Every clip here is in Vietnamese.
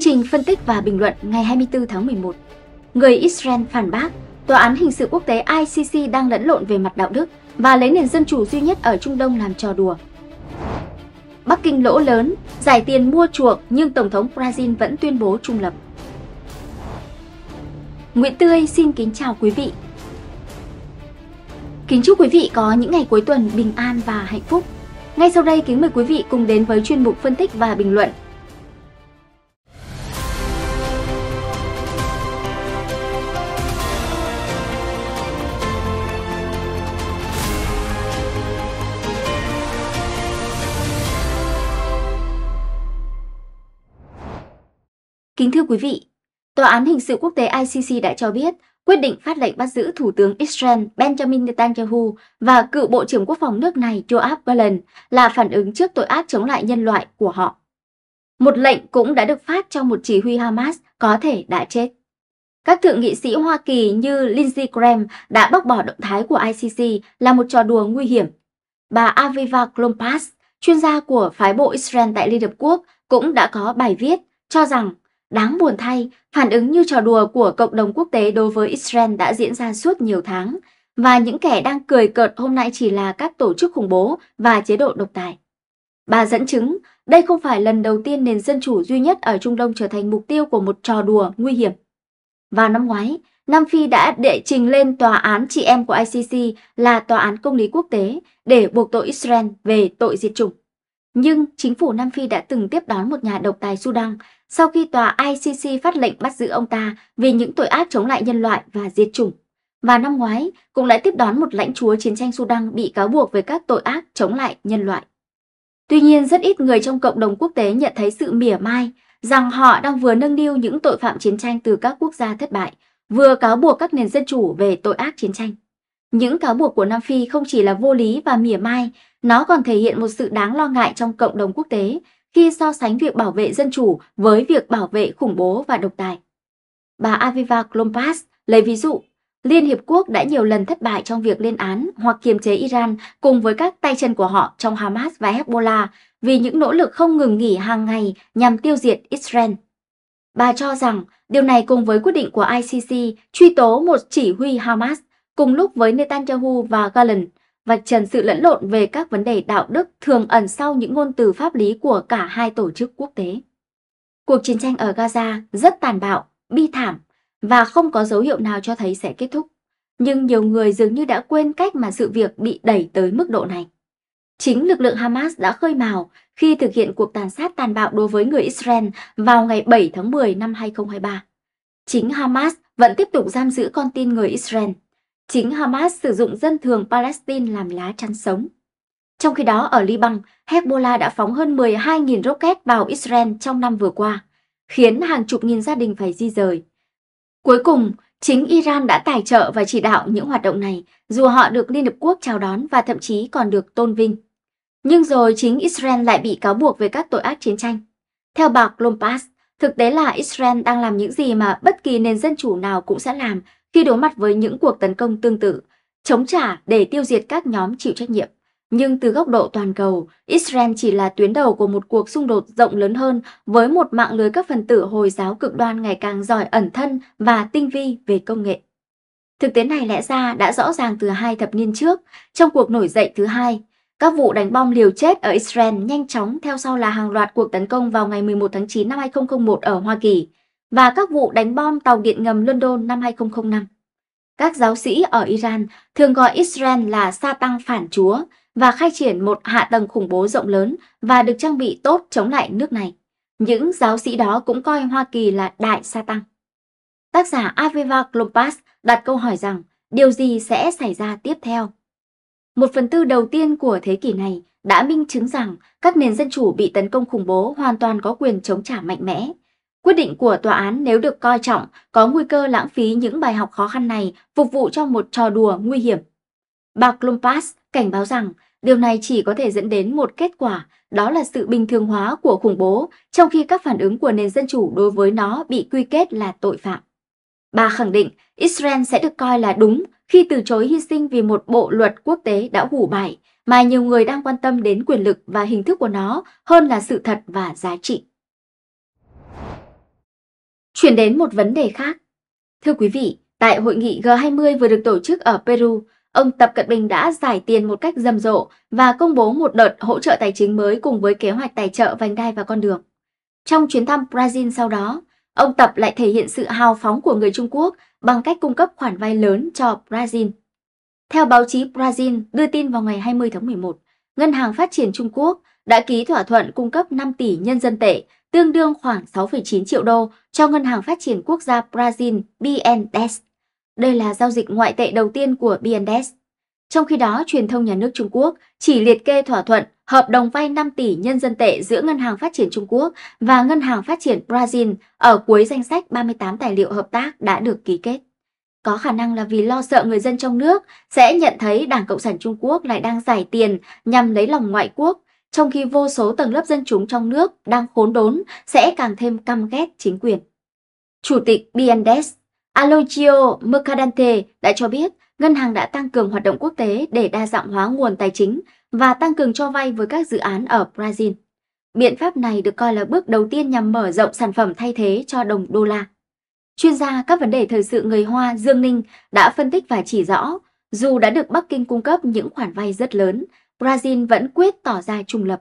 Chương trình phân tích và bình luận ngày 24 tháng 11. Người Israel phản bác, Tòa án hình sự quốc tế ICC đang lẫn lộn về mặt đạo đức và lấy nền dân chủ duy nhất ở Trung Đông làm trò đùa. Bắc Kinh lỗ lớn, giải tiền mua chuộc nhưng Tổng thống Brazil vẫn tuyên bố trung lập. Nguyễn Tươi xin kính chào quý vị. Kính chúc quý vị có những ngày cuối tuần bình an và hạnh phúc. Ngay sau đây kính mời quý vị cùng đến với chuyên mục phân tích và bình luận Kính thưa quý vị, Tòa án Hình sự Quốc tế ICC đã cho biết quyết định phát lệnh bắt giữ Thủ tướng Israel Benjamin Netanyahu và cựu Bộ trưởng Quốc phòng nước này Joab Gallant là phản ứng trước tội ác chống lại nhân loại của họ. Một lệnh cũng đã được phát cho một chỉ huy Hamas có thể đã chết. Các thượng nghị sĩ Hoa Kỳ như Lindsey Graham đã bác bỏ động thái của ICC là một trò đùa nguy hiểm. Bà Aviva Klompas, chuyên gia của phái bộ Israel tại Liên Hợp Quốc, cũng đã có bài viết cho rằng Đáng buồn thay, phản ứng như trò đùa của cộng đồng quốc tế đối với Israel đã diễn ra suốt nhiều tháng, và những kẻ đang cười cợt hôm nay chỉ là các tổ chức khủng bố và chế độ độc tài. Bà dẫn chứng, đây không phải lần đầu tiên nền dân chủ duy nhất ở Trung Đông trở thành mục tiêu của một trò đùa nguy hiểm. Vào năm ngoái, Nam Phi đã đệ trình lên tòa án chị em của ICC là tòa án công lý quốc tế để buộc tội Israel về tội diệt chủng. Nhưng chính phủ Nam Phi đã từng tiếp đón một nhà độc tài Sudan sau khi tòa ICC phát lệnh bắt giữ ông ta vì những tội ác chống lại nhân loại và diệt chủng. Và năm ngoái cũng đã tiếp đón một lãnh chúa chiến tranh Sudan bị cáo buộc về các tội ác chống lại nhân loại. Tuy nhiên rất ít người trong cộng đồng quốc tế nhận thấy sự mỉa mai rằng họ đang vừa nâng niu những tội phạm chiến tranh từ các quốc gia thất bại, vừa cáo buộc các nền dân chủ về tội ác chiến tranh. Những cáo buộc của Nam Phi không chỉ là vô lý và mỉa mai, nó còn thể hiện một sự đáng lo ngại trong cộng đồng quốc tế khi so sánh việc bảo vệ dân chủ với việc bảo vệ khủng bố và độc tài. Bà Aviva Klompas lấy ví dụ, Liên Hiệp Quốc đã nhiều lần thất bại trong việc lên án hoặc kiềm chế Iran cùng với các tay chân của họ trong Hamas và Hezbollah vì những nỗ lực không ngừng nghỉ hàng ngày nhằm tiêu diệt Israel. Bà cho rằng điều này cùng với quyết định của ICC truy tố một chỉ huy Hamas cùng lúc với Netanyahu và Gallant vạch trần sự lẫn lộn về các vấn đề đạo đức thường ẩn sau những ngôn từ pháp lý của cả hai tổ chức quốc tế. Cuộc chiến tranh ở Gaza rất tàn bạo, bi thảm và không có dấu hiệu nào cho thấy sẽ kết thúc. Nhưng nhiều người dường như đã quên cách mà sự việc bị đẩy tới mức độ này. Chính lực lượng Hamas đã khơi mào khi thực hiện cuộc tàn sát tàn bạo đối với người Israel vào ngày 7 tháng 10 năm 2023. Chính Hamas vẫn tiếp tục giam giữ con tin người Israel chính Hamas sử dụng dân thường Palestine làm lá chắn sống. Trong khi đó, ở Liban, Hezbollah đã phóng hơn 12.000 rocket vào Israel trong năm vừa qua, khiến hàng chục nghìn gia đình phải di rời. Cuối cùng, chính Iran đã tài trợ và chỉ đạo những hoạt động này, dù họ được Liên Hợp Quốc chào đón và thậm chí còn được tôn vinh. Nhưng rồi chính Israel lại bị cáo buộc về các tội ác chiến tranh. Theo bà Glompas, thực tế là Israel đang làm những gì mà bất kỳ nền dân chủ nào cũng sẽ làm khi đối mặt với những cuộc tấn công tương tự, chống trả để tiêu diệt các nhóm chịu trách nhiệm. Nhưng từ góc độ toàn cầu, Israel chỉ là tuyến đầu của một cuộc xung đột rộng lớn hơn với một mạng lưới các phần tử Hồi giáo cực đoan ngày càng giỏi ẩn thân và tinh vi về công nghệ. Thực tế này lẽ ra đã rõ ràng từ hai thập niên trước, trong cuộc nổi dậy thứ hai. Các vụ đánh bom liều chết ở Israel nhanh chóng theo sau là hàng loạt cuộc tấn công vào ngày 11 tháng 9 năm 2001 ở Hoa Kỳ, và các vụ đánh bom tàu điện ngầm London năm 2005. Các giáo sĩ ở Iran thường gọi Israel là sa tăng phản chúa và khai triển một hạ tầng khủng bố rộng lớn và được trang bị tốt chống lại nước này. Những giáo sĩ đó cũng coi Hoa Kỳ là đại sa tăng. Tác giả Aviva klopas đặt câu hỏi rằng điều gì sẽ xảy ra tiếp theo? Một phần tư đầu tiên của thế kỷ này đã minh chứng rằng các nền dân chủ bị tấn công khủng bố hoàn toàn có quyền chống trả mạnh mẽ Quyết định của tòa án nếu được coi trọng có nguy cơ lãng phí những bài học khó khăn này phục vụ cho một trò đùa nguy hiểm. Bà Klumpas cảnh báo rằng điều này chỉ có thể dẫn đến một kết quả, đó là sự bình thường hóa của khủng bố, trong khi các phản ứng của nền dân chủ đối với nó bị quy kết là tội phạm. Bà khẳng định Israel sẽ được coi là đúng khi từ chối hy sinh vì một bộ luật quốc tế đã hủ bại, mà nhiều người đang quan tâm đến quyền lực và hình thức của nó hơn là sự thật và giá trị. Chuyển đến một vấn đề khác. Thưa quý vị, tại hội nghị G20 vừa được tổ chức ở Peru, ông Tập Cận Bình đã giải tiền một cách rầm rộ và công bố một đợt hỗ trợ tài chính mới cùng với kế hoạch tài trợ vành đai và con đường. Trong chuyến thăm Brazil sau đó, ông Tập lại thể hiện sự hào phóng của người Trung Quốc bằng cách cung cấp khoản vay lớn cho Brazil. Theo báo chí Brazil đưa tin vào ngày 20 tháng 11, Ngân hàng Phát triển Trung Quốc đã ký thỏa thuận cung cấp 5 tỷ nhân dân tệ tương đương khoảng 6,9 triệu đô cho Ngân hàng Phát triển Quốc gia Brazil BNDES. Đây là giao dịch ngoại tệ đầu tiên của BNDES. Trong khi đó, truyền thông nhà nước Trung Quốc chỉ liệt kê thỏa thuận hợp đồng vay 5 tỷ nhân dân tệ giữa Ngân hàng Phát triển Trung Quốc và Ngân hàng Phát triển Brazil ở cuối danh sách 38 tài liệu hợp tác đã được ký kết. Có khả năng là vì lo sợ người dân trong nước sẽ nhận thấy Đảng Cộng sản Trung Quốc lại đang giải tiền nhằm lấy lòng ngoại quốc trong khi vô số tầng lớp dân chúng trong nước đang khốn đốn sẽ càng thêm căm ghét chính quyền. Chủ tịch BNDES Aloisio Mercadante đã cho biết ngân hàng đã tăng cường hoạt động quốc tế để đa dạng hóa nguồn tài chính và tăng cường cho vay với các dự án ở Brazil. Biện pháp này được coi là bước đầu tiên nhằm mở rộng sản phẩm thay thế cho đồng đô la. Chuyên gia các vấn đề thời sự người Hoa Dương Ninh đã phân tích và chỉ rõ, dù đã được Bắc Kinh cung cấp những khoản vay rất lớn, Brazil vẫn quyết tỏ ra trung lập.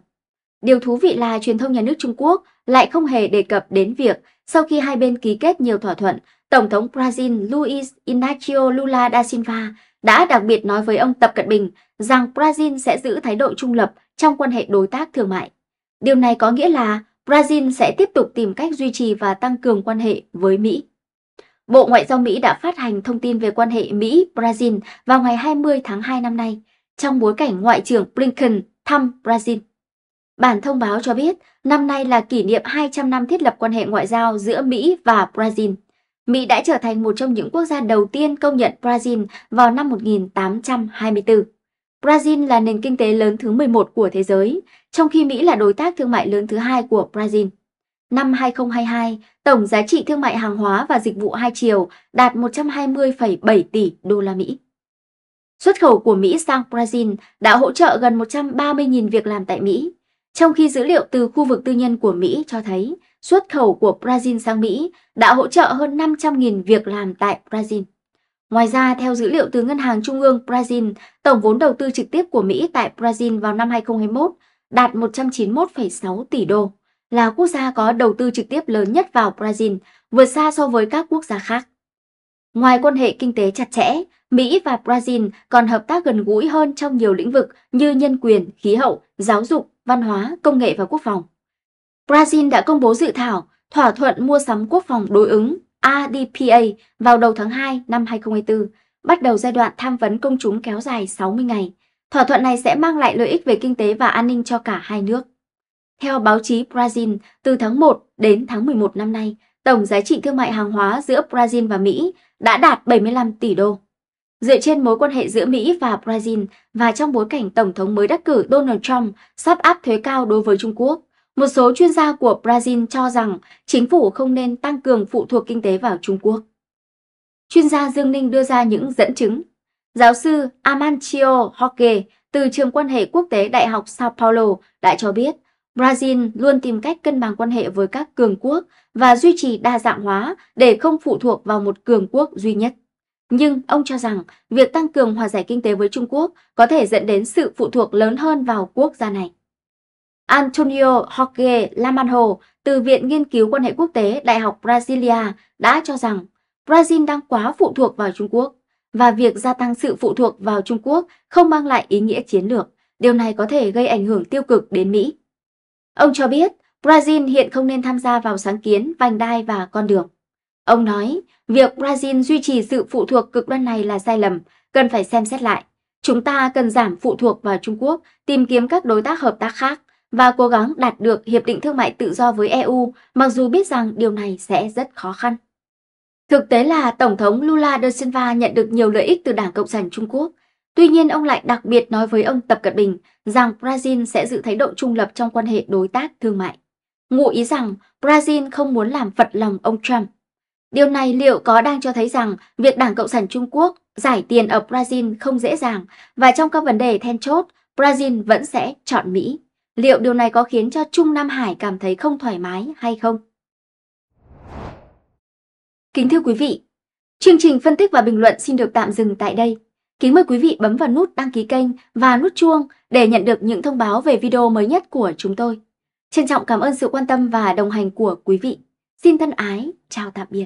Điều thú vị là truyền thông nhà nước Trung Quốc lại không hề đề cập đến việc sau khi hai bên ký kết nhiều thỏa thuận, Tổng thống Brazil Luiz Inácio Lula da Silva đã đặc biệt nói với ông Tập Cận Bình rằng Brazil sẽ giữ thái độ trung lập trong quan hệ đối tác thương mại. Điều này có nghĩa là Brazil sẽ tiếp tục tìm cách duy trì và tăng cường quan hệ với Mỹ. Bộ Ngoại giao Mỹ đã phát hành thông tin về quan hệ Mỹ-Brazil vào ngày 20 tháng 2 năm nay trong bối cảnh Ngoại trưởng Blinken thăm Brazil. Bản thông báo cho biết năm nay là kỷ niệm 200 năm thiết lập quan hệ ngoại giao giữa Mỹ và Brazil. Mỹ đã trở thành một trong những quốc gia đầu tiên công nhận Brazil vào năm 1824. Brazil là nền kinh tế lớn thứ 11 của thế giới, trong khi Mỹ là đối tác thương mại lớn thứ hai của Brazil. Năm 2022, tổng giá trị thương mại hàng hóa và dịch vụ hai chiều đạt 120,7 tỷ đô la Mỹ. Xuất khẩu của Mỹ sang Brazil đã hỗ trợ gần 130.000 việc làm tại Mỹ, trong khi dữ liệu từ khu vực tư nhân của Mỹ cho thấy xuất khẩu của Brazil sang Mỹ đã hỗ trợ hơn 500.000 việc làm tại Brazil. Ngoài ra, theo dữ liệu từ Ngân hàng Trung ương Brazil, tổng vốn đầu tư trực tiếp của Mỹ tại Brazil vào năm 2021 đạt 191,6 tỷ đô, là quốc gia có đầu tư trực tiếp lớn nhất vào Brazil, vượt xa so với các quốc gia khác. Ngoài quan hệ kinh tế chặt chẽ, Mỹ và Brazil còn hợp tác gần gũi hơn trong nhiều lĩnh vực như nhân quyền, khí hậu, giáo dục, văn hóa, công nghệ và quốc phòng. Brazil đã công bố dự thảo thỏa thuận mua sắm quốc phòng đối ứng ADPA vào đầu tháng 2 năm 2024, bắt đầu giai đoạn tham vấn công chúng kéo dài 60 ngày. Thỏa thuận này sẽ mang lại lợi ích về kinh tế và an ninh cho cả hai nước. Theo báo chí Brazil, từ tháng 1 đến tháng 11 năm nay, tổng giá trị thương mại hàng hóa giữa Brazil và Mỹ đã đạt 75 tỷ đô. Dựa trên mối quan hệ giữa Mỹ và Brazil và trong bối cảnh Tổng thống mới đắc cử Donald Trump sắp áp thuế cao đối với Trung Quốc, một số chuyên gia của Brazil cho rằng chính phủ không nên tăng cường phụ thuộc kinh tế vào Trung Quốc. Chuyên gia Dương Ninh đưa ra những dẫn chứng. Giáo sư Amancio Hoke từ Trường quan hệ quốc tế Đại học Sao Paulo đã cho biết Brazil luôn tìm cách cân bằng quan hệ với các cường quốc và duy trì đa dạng hóa để không phụ thuộc vào một cường quốc duy nhất. Nhưng ông cho rằng việc tăng cường hòa giải kinh tế với Trung Quốc có thể dẫn đến sự phụ thuộc lớn hơn vào quốc gia này. Antonio Jorge Lamanho từ Viện Nghiên cứu Quan hệ Quốc tế Đại học Brasilia đã cho rằng Brazil đang quá phụ thuộc vào Trung Quốc và việc gia tăng sự phụ thuộc vào Trung Quốc không mang lại ý nghĩa chiến lược. Điều này có thể gây ảnh hưởng tiêu cực đến Mỹ. Ông cho biết Brazil hiện không nên tham gia vào sáng kiến, vành đai và con đường. Ông nói, việc Brazil duy trì sự phụ thuộc cực đoan này là sai lầm, cần phải xem xét lại. Chúng ta cần giảm phụ thuộc vào Trung Quốc, tìm kiếm các đối tác hợp tác khác và cố gắng đạt được Hiệp định Thương mại Tự do với EU, mặc dù biết rằng điều này sẽ rất khó khăn. Thực tế là Tổng thống Lula da Silva nhận được nhiều lợi ích từ Đảng Cộng sản Trung Quốc – Tuy nhiên, ông lại đặc biệt nói với ông Tập Cận Bình rằng Brazil sẽ giữ thái độ trung lập trong quan hệ đối tác thương mại. Ngụ ý rằng Brazil không muốn làm phật lòng ông Trump. Điều này liệu có đang cho thấy rằng việc Đảng Cộng sản Trung Quốc giải tiền ở Brazil không dễ dàng và trong các vấn đề then chốt, Brazil vẫn sẽ chọn Mỹ. Liệu điều này có khiến cho Trung Nam Hải cảm thấy không thoải mái hay không? Kính thưa quý vị, chương trình phân tích và bình luận xin được tạm dừng tại đây. Kính mời quý vị bấm vào nút đăng ký kênh và nút chuông để nhận được những thông báo về video mới nhất của chúng tôi. Trân trọng cảm ơn sự quan tâm và đồng hành của quý vị. Xin thân ái, chào tạm biệt.